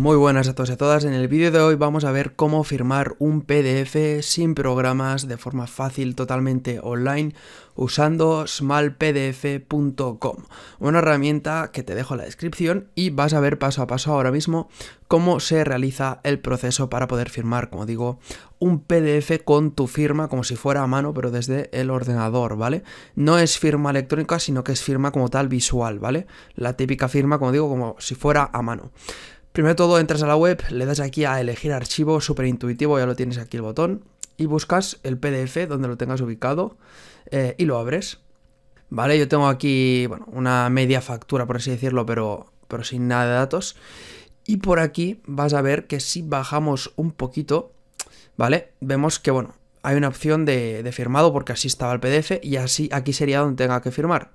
Muy buenas a todos y a todas, en el vídeo de hoy vamos a ver cómo firmar un PDF sin programas de forma fácil totalmente online usando smallpdf.com, una herramienta que te dejo en la descripción y vas a ver paso a paso ahora mismo cómo se realiza el proceso para poder firmar, como digo, un PDF con tu firma como si fuera a mano pero desde el ordenador, ¿vale? No es firma electrónica sino que es firma como tal visual, ¿vale? La típica firma, como digo, como si fuera a mano. Primero todo entras a la web, le das aquí a elegir archivo, súper intuitivo, ya lo tienes aquí el botón, y buscas el PDF donde lo tengas ubicado eh, y lo abres. Vale, yo tengo aquí, bueno, una media factura, por así decirlo, pero, pero sin nada de datos. Y por aquí vas a ver que si bajamos un poquito, ¿vale? Vemos que, bueno, hay una opción de, de, firmado porque así estaba el PDF y así aquí sería donde tenga que firmar.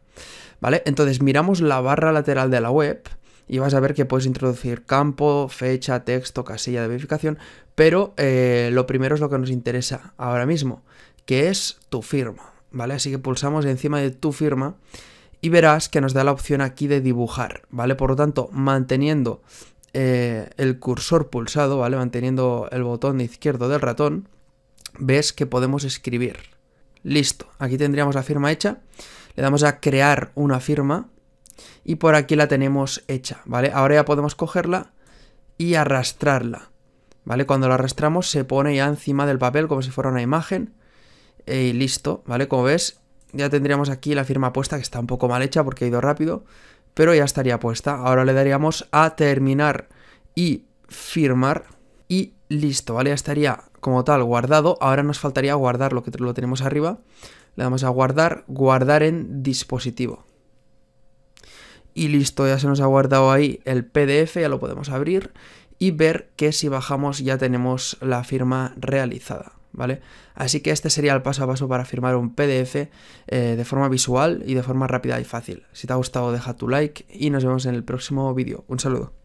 ¿Vale? Entonces miramos la barra lateral de la web y vas a ver que puedes introducir campo, fecha, texto, casilla de verificación, pero eh, lo primero es lo que nos interesa ahora mismo, que es tu firma, ¿vale? Así que pulsamos encima de tu firma y verás que nos da la opción aquí de dibujar, ¿vale? Por lo tanto, manteniendo eh, el cursor pulsado, ¿vale? Manteniendo el botón izquierdo del ratón, ves que podemos escribir. Listo, aquí tendríamos la firma hecha. Le damos a crear una firma y por aquí la tenemos hecha, ¿vale? Ahora ya podemos cogerla y arrastrarla, ¿vale? Cuando la arrastramos se pone ya encima del papel como si fuera una imagen eh, y listo, ¿vale? Como ves, ya tendríamos aquí la firma puesta que está un poco mal hecha porque ha ido rápido, pero ya estaría puesta. Ahora le daríamos a terminar y firmar y listo, ¿vale? Ya estaría como tal guardado. Ahora nos faltaría guardar lo que lo tenemos arriba. Le damos a guardar, guardar en dispositivo y listo, ya se nos ha guardado ahí el PDF, ya lo podemos abrir y ver que si bajamos ya tenemos la firma realizada. ¿Vale? Así que este sería el paso a paso para firmar un PDF eh, de forma visual y de forma rápida y fácil. Si te ha gustado deja tu like y nos vemos en el próximo vídeo. Un saludo.